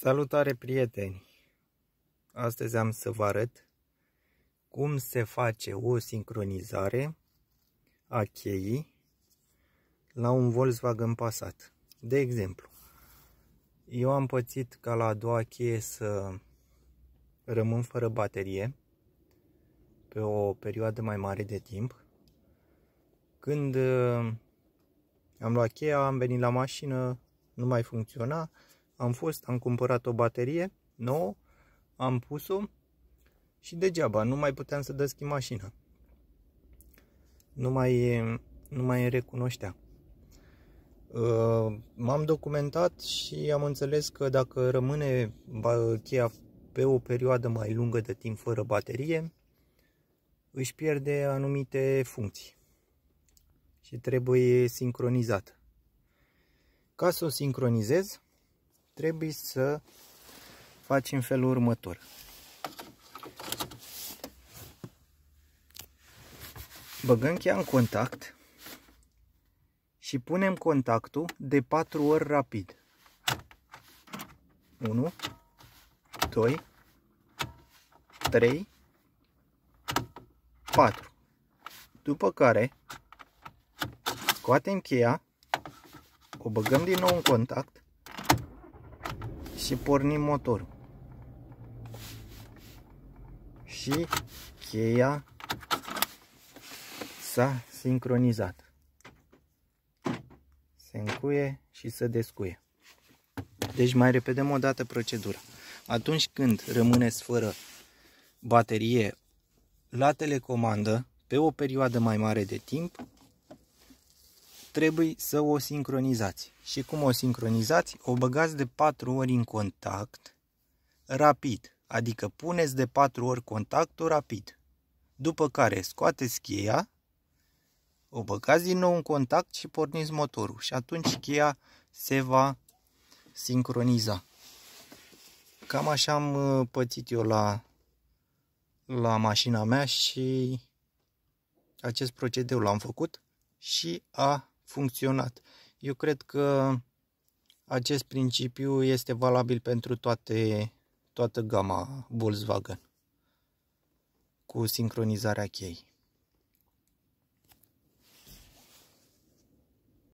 Salutare prieteni! Astăzi am să vă arăt cum se face o sincronizare a cheii la un Volkswagen Passat. De exemplu, eu am pățit ca la a doua cheie să rămân fără baterie pe o perioadă mai mare de timp. Când uh, am luat cheia, am venit la mașină, nu mai funcționa, am fost, am cumpărat o baterie nouă, am pus-o și degeaba, nu mai puteam să deschid mașina. Nu mai, nu mai recunoștea. Uh, m-am documentat și am înțeles că dacă rămâne cheia pe o perioadă mai lungă de timp fără baterie, își pierde anumite funcții și trebuie sincronizată. Ca să o sincronizez, trebuie să faci în felul următor. Băgăm cheia în contact și punem contactul de 4 ori rapid. 1, 2, 3, 4. După care scoatem cheia, o băgăm din nou în contact și pornim motorul. Și cheia s-a sincronizat. Se încuie și se descuie. Deci mai repedem o dată procedura. Atunci când rămâneți fără baterie la telecomandă, pe o perioadă mai mare de timp, trebuie să o sincronizați. Și cum o sincronizați? O băgați de 4 ori în contact rapid, adică puneți de 4 ori contactul rapid. După care scoateți cheia, o băgați din nou în contact și porniți motorul și atunci cheia se va sincroniza. Cam așa am uh, pățit eu la, la mașina mea și acest procedeu l-am făcut și a funcționat. Eu cred că acest principiu este valabil pentru toate, toată gama Volkswagen cu sincronizarea cheii.